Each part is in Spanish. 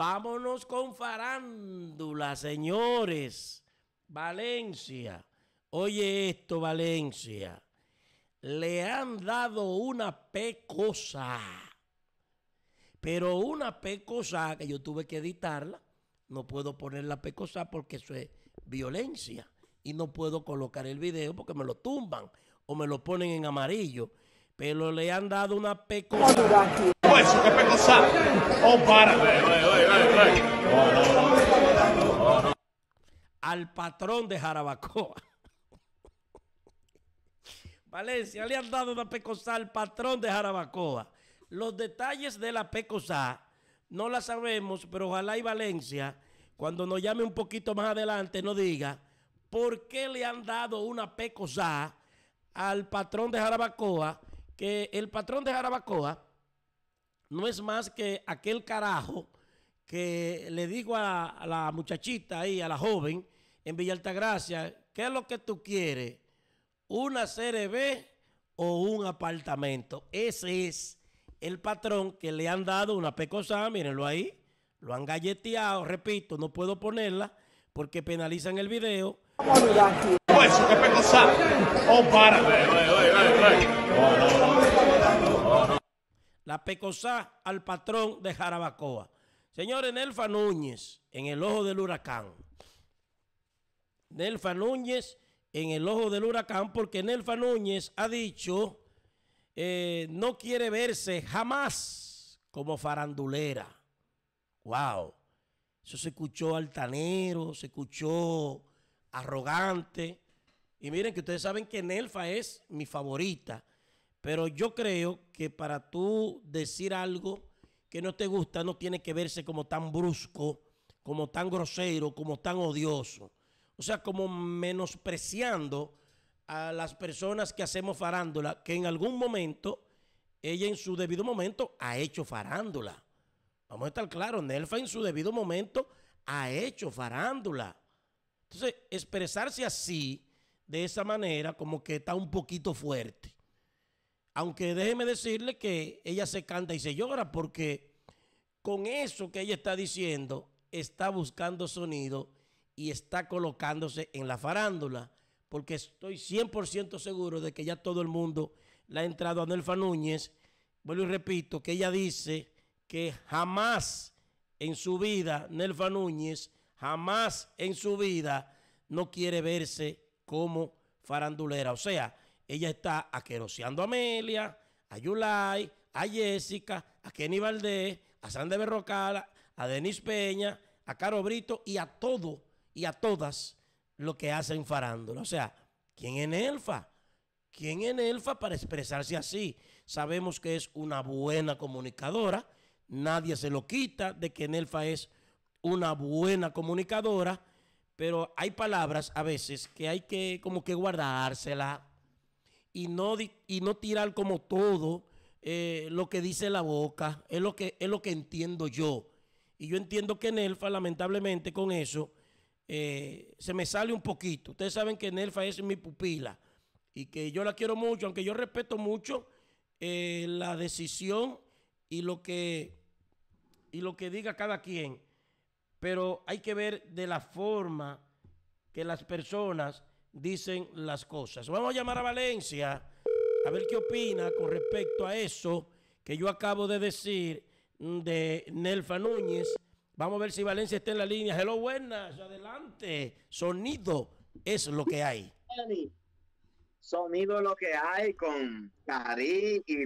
Vámonos con farándula, señores. Valencia. Oye esto, Valencia. Le han dado una pecosa. Pero una pecosa que yo tuve que editarla. No puedo poner la pecosa porque eso es violencia. Y no puedo colocar el video porque me lo tumban o me lo ponen en amarillo pero le han dado una pecosa. Oh, para. Al patrón de Jarabacoa. Valencia, le han dado una pecosa al patrón de Jarabacoa. Los detalles de la pecosa no la sabemos, pero ojalá y Valencia, cuando nos llame un poquito más adelante, nos diga por qué le han dado una pecosa al patrón de Jarabacoa que el patrón de Jarabacoa no es más que aquel carajo que le digo a, la muchachita ahí, a la joven, en Villa Altagracia, ¿qué es lo que tú quieres? ¿Una B o un apartamento? Ese es el patrón que le han dado una pecosa, mírenlo ahí, lo han galleteado, repito, no puedo ponerla porque penalizan el video pues, oh, La pecosá al patrón de Jarabacoa. Señores, Nelfa Núñez en el ojo del huracán. Nelfa Núñez en el ojo del huracán porque Nelfa Núñez ha dicho eh, no quiere verse jamás como farandulera. ¡Wow! Eso se escuchó altanero, se escuchó arrogante. Y miren que ustedes saben que Nelfa es mi favorita. Pero yo creo que para tú decir algo que no te gusta, no tiene que verse como tan brusco, como tan grosero, como tan odioso. O sea, como menospreciando a las personas que hacemos farándula, que en algún momento, ella en su debido momento ha hecho farándula. Vamos a estar claros, Nelfa en su debido momento ha hecho farándula. Entonces, expresarse así, de esa manera, como que está un poquito fuerte. Aunque déjeme decirle que ella se canta y se llora porque con eso que ella está diciendo, está buscando sonido y está colocándose en la farándula. Porque estoy 100% seguro de que ya todo el mundo le ha entrado a Nelfa Núñez. Vuelvo y repito que ella dice que jamás en su vida Nelfa Núñez jamás en su vida no quiere verse como farandulera. O sea, ella está aqueroseando a Amelia, a Yulai, a Jessica, a Kenny Valdés, a Sandra Berrocala, a Denis Peña, a Caro Brito y a todo y a todas lo que hacen farándula. O sea, ¿quién en Elfa? ¿Quién en Elfa para expresarse así? Sabemos que es una buena comunicadora, nadie se lo quita de que Nelfa es una buena comunicadora, pero hay palabras a veces que hay que como que guardársela y no, y no tirar como todo eh, lo que dice la boca, es lo, que, es lo que entiendo yo. Y yo entiendo que Nelfa, lamentablemente, con eso eh, se me sale un poquito. Ustedes saben que Nelfa es mi pupila y que yo la quiero mucho, aunque yo respeto mucho eh, la decisión y lo que y lo que diga cada quien pero hay que ver de la forma que las personas dicen las cosas. Vamos a llamar a Valencia a ver qué opina con respecto a eso que yo acabo de decir de Nelfa Núñez. Vamos a ver si Valencia está en la línea. Hello, buenas, adelante. Sonido es lo que hay. Sonido es lo que hay con Carí y,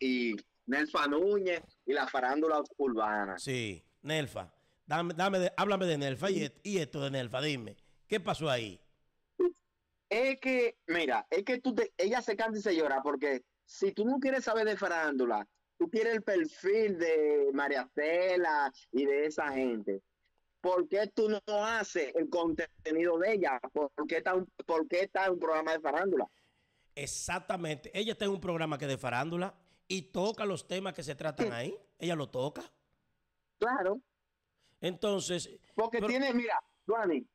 y, Nelfa Núñez y la farándula urbana. Sí, Nelfa. Dame, de, háblame de Nelfa y, e-, y, esto de Nelfa, dime, ¿qué pasó ahí? Es que, mira, es que tú ella se canta y se llora porque si tú no quieres saber de farándula, tú quieres el perfil de María Cela y de esa gente. ¿Por qué tú no haces el contenido de ella? ¿Por qué está, está en un programa de farándula? Exactamente. Ella está en un programa que de farándula y toca los temas que se tratan ahí. Ella lo toca. Claro. Entonces. Porque tiene, mira,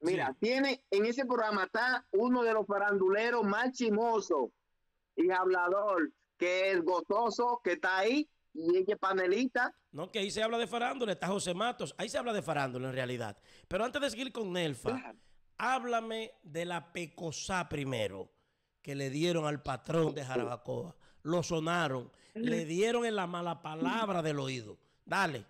mira, tiene en ese programa está uno de los faranduleros más chimosos y hablador, que es gotoso, que está ahí y ella es panelista. No, que ahí se habla de farándula, está José Matos, ahí se habla de farándula en realidad. Pero antes de seguir con Nelfa, háblame de la pecosá primero que le dieron al patrón de Jarabacoa. Lo sonaron, le dieron en la mala palabra del oído. Dale.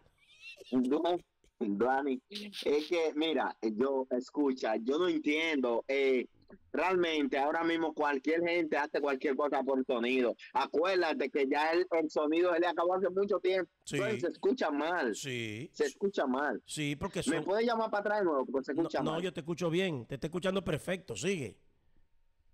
Dani, es que, mira, yo, escucha, yo no entiendo. Eh, realmente, ahora mismo cualquier gente hace cualquier cosa por sonido. Acuérdate que ya el, sonido se le acabó hace mucho tiempo. se escucha mal. Sí. Se escucha mal. Sí, porque se ¿Me puedes llamar para atrás de nuevo? se escucha no, mal. No, yo te escucho bien. Te estoy escuchando perfecto. Sigue.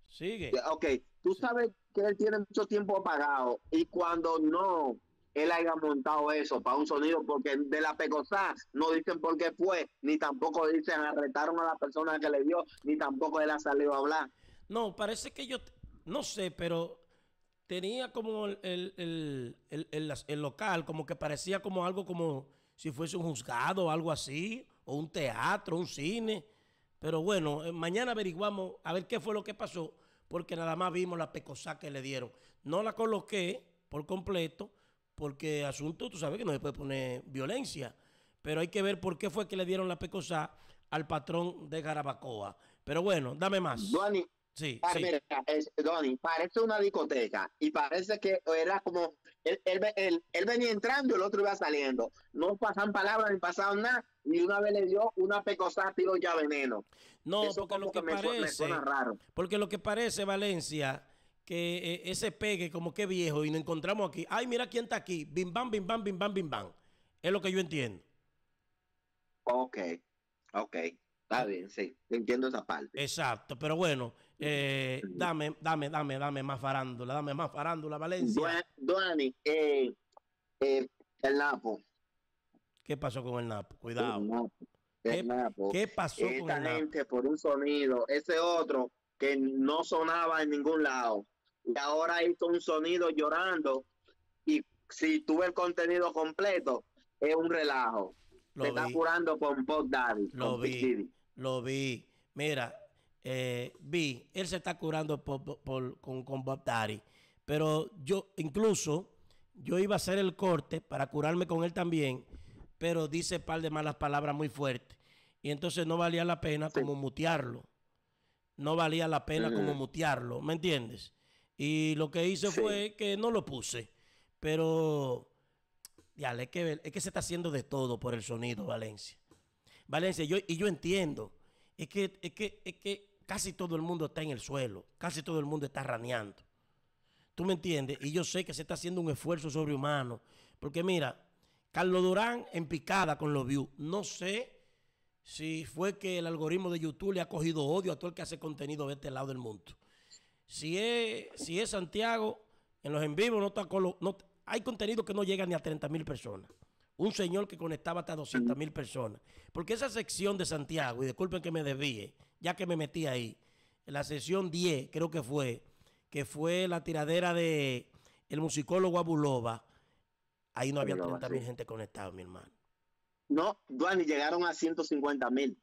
Sigue. Ok, tú sabes que él tiene mucho tiempo apagado y cuando no él haya montado eso para un sonido, porque de la pecosá no dicen por qué fue, ni tampoco dicen arrestaron a la persona que le dio, ni tampoco él ha salido a hablar. No, parece que yo, no sé, pero tenía como el, el, el, el local, como que parecía como algo como si fuese un juzgado o algo así, o un teatro, un cine. Pero bueno, eh, mañana averiguamos a ver qué fue lo que pasó, porque nada más vimos la pecosá que le dieron. No la coloqué por completo, porque asunto, tú sabes que no se puede poner violencia, pero hay que ver por qué fue que le dieron la pecosá al patrón de Garabacoa. Pero bueno, dame más. Donnie, sí, parece una discoteca y parece que era como, él, venía entrando y el otro iba saliendo. No pasan palabras ni pasaban nada ni una vez le dio una pecosá tiro ya veneno. No, porque lo que, parece, raro. porque lo que parece Valencia que eh, ese pegue como que viejo y nos encontramos aquí. Ay, mira quién está aquí. Bim bam, bim bam, bim bam, bim bam. Es lo que yo entiendo. Ok, ok. Está bien, sí. Entiendo esa parte. Exacto, pero bueno, eh, dame, dame, dame, dame más farándula, dame más farándula, Valencia. Dani, eh, el Napo. ¿Qué pasó con el Napo? Cuidado. Napo. ¿Qué, pasó con el gente por un sonido, ese otro que no sonaba en ningún lado y ahora hizo un sonido llorando. Y si tuve el contenido completo, es un relajo. Se está curando con Bob Daddy. Lo vi. Lo vi. Mira, eh, vi, él se está curando con, Bob Daddy. Pero yo, incluso, yo iba a hacer el corte para curarme con él también, pero dice un par de malas palabras muy fuertes. Y entonces no valía la pena como mutearlo. No valía la pena como mutearlo, ¿me entiendes? Y lo que hice fue que no lo puse. Pero, es que, que se está haciendo de todo por el sonido, Valencia. Valencia, yo, y yo entiendo. Es que, es que, es que casi todo el mundo está en el suelo. Casi todo el mundo está raneando. ¿Tú me entiendes? Y yo sé que se está haciendo un esfuerzo sobrehumano. Porque mira, Carlos Durán en picada con los views. No sé si fue que el algoritmo de YouTube le ha cogido odio a todo el que hace contenido de este lado del mundo. Si es, si es Santiago, en los en vivo no hay contenido que no llega ni a 30 mil personas. Un señor que conectaba hasta 200 mil personas. Porque esa sección de Santiago, y disculpen que me desvíe, ya que me metí ahí, la sesión 10 creo que fue, que fue la tiradera de el musicólogo Abulova, ahí no había 30 mil gente conectada, mi hermano. No, Duane llegaron a 150 mil.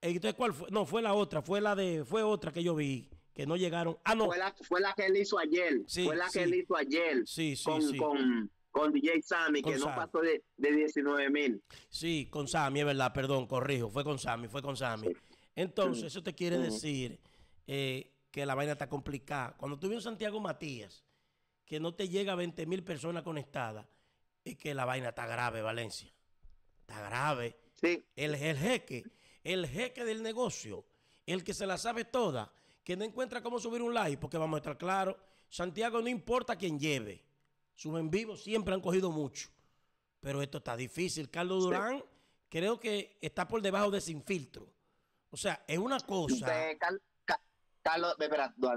Entonces, ¿cuál fue? No, fue la otra, fue la de, fue otra que yo vi, que no llegaron. Ah, no. Fue la, que él hizo ayer. fue la que él hizo ayer. Sí, con, con, con, DJ Sammy, que no pasó de, de 19 mil. Sí, con Sammy, es verdad, perdón, corrijo. Fue con Sammy, fue con Sammy. Entonces, eso te quiere decir eh, que la vaina está complicada. Cuando vienes Santiago Matías, que no te llega a 20 mil personas conectadas, es que la vaina está grave, Valencia. Está grave. Sí. El, el jeque, el jeque del negocio, el que se la sabe toda que no encuentra cómo subir un live, porque vamos a estar claro. Santiago no importa quién lleve, sus en vivo siempre han cogido mucho, pero esto está difícil. Carlos Durán creo que está por debajo de sin filtro. O sea, es una cosa... De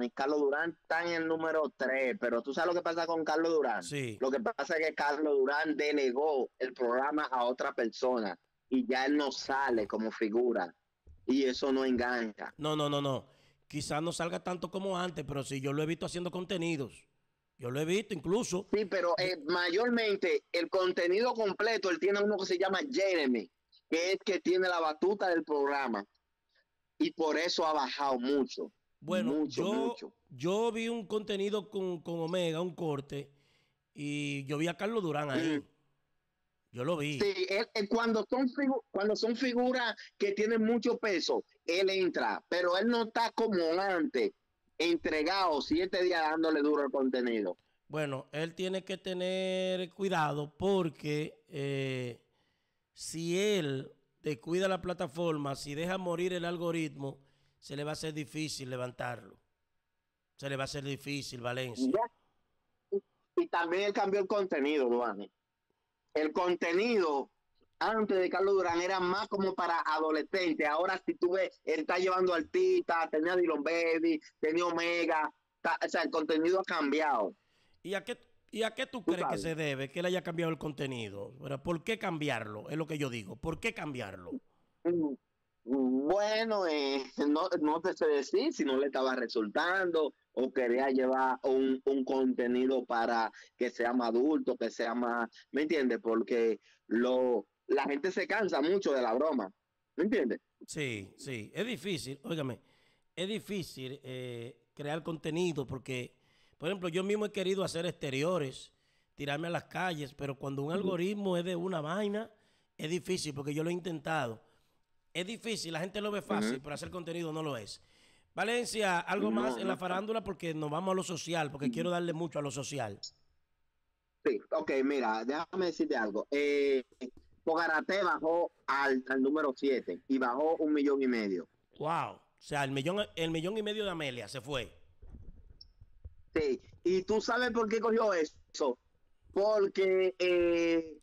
Carlos, Durán está en el número 3, pero tú sabes lo que pasa con Carlos Durán. Sí. Lo que pasa es que Carlos Durán denegó el programa a otra persona y ya él no sale como figura y eso no engancha. No, no, no, no. Quizás no salga tanto como antes, pero sí, yo lo he visto haciendo contenidos. Yo lo he visto incluso. Sí, pero eh, mayormente el contenido completo, él tiene uno que se llama Jeremy, que es que tiene la batuta del programa. Y por eso ha bajado mucho. Bueno, yo, vi un contenido con, Omega, un corte, y yo vi a Carlos Durán ahí. Mm. Yo lo vi. Sí, eh, cuando, son cuando son figuras que tienen mucho peso, él entra, pero él no está como antes, entregado siete días dándole duro el contenido. Bueno, él tiene que tener cuidado porque eh, si él descuida la plataforma, si deja morir el algoritmo, se le va a ser difícil levantarlo. Se le va a ser difícil, Valencia. Y también él cambió el contenido, Luane. El contenido antes de Carlos Durán era más como para adolescentes. Ahora si tú ves, él está llevando artistas, tenía Dylan Baby, tenía Omega, o sea, el contenido ha cambiado. ¿Y a qué, y tú, crees que se debe que él haya cambiado el contenido? ¿Por qué cambiarlo? Es lo que yo digo. ¿Por qué cambiarlo? Bueno, eh, no, te sé decir si no le estaba resultando o quería llevar un, un contenido para que sea más adulto, que sea más, ¿me entiendes? Porque lo, la gente se cansa mucho de la broma. ¿Me entiendes? Sí, sí. Es difícil, óigame, es difícil eh, crear contenido porque, por ejemplo, yo mismo he querido hacer exteriores, tirarme a las calles, pero cuando un algoritmo es de una vaina, es difícil porque yo lo he intentado. Es difícil, la gente lo ve fácil, pero hacer contenido no lo es. Valencia, algo más en la farándula porque nos vamos a lo social, porque quiero darle mucho a lo social. Sí, ok, mira, déjame decirte algo. Eh, Fogarate bajó al, al número 7 y bajó un millón y medio. Wow. O sea, el millón, el millón y medio de Amelia se fue. Sí. ¿Y tú sabes por qué cogió eso? Porque eh,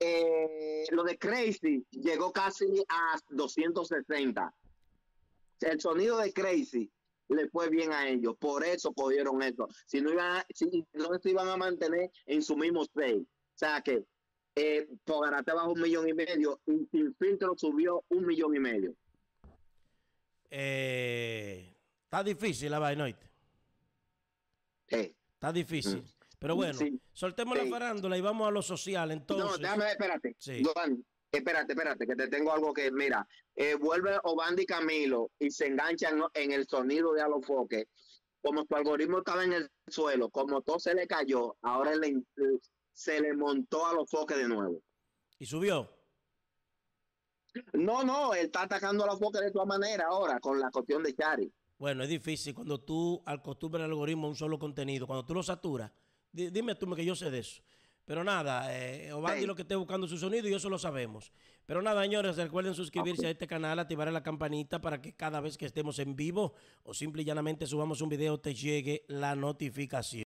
eh, lo de Crazy llegó casi a 260. El sonido de Crazy le fue bien a ellos. Por eso cogieron eso. Si no, iban a, si no a mantener en su mismo space. O sea que eh, Pogarate un millón y medio y Sin Filtro subió un millón y medio. Eh, está difícil la vaina, Está difícil. Mm. Pero bueno, soltemos la farándula y vamos a lo social entonces. No, déjame, espérate. Sí. espérate, espérate, que te tengo algo que, mira, eh, vuelve Obandi Camilo y se enganchan en el sonido de Alofoque. Como su algoritmo estaba en el suelo, como todo se le cayó, ahora le se le montó a los foques de nuevo. ¿Y subió? No, no, él está atacando a los foques de todas manera ahora con la cuestión de Chari. Bueno, es difícil cuando tú acostumbras el algoritmo a un solo contenido, cuando tú lo saturas. Dime tú que yo sé de eso. Pero nada, eh, lo que esté buscando su sonido y eso lo sabemos. Pero nada, señores, recuerden suscribirse a este canal, activar la campanita para que cada vez que estemos en vivo o simple y llanamente subamos un video te llegue la notificación.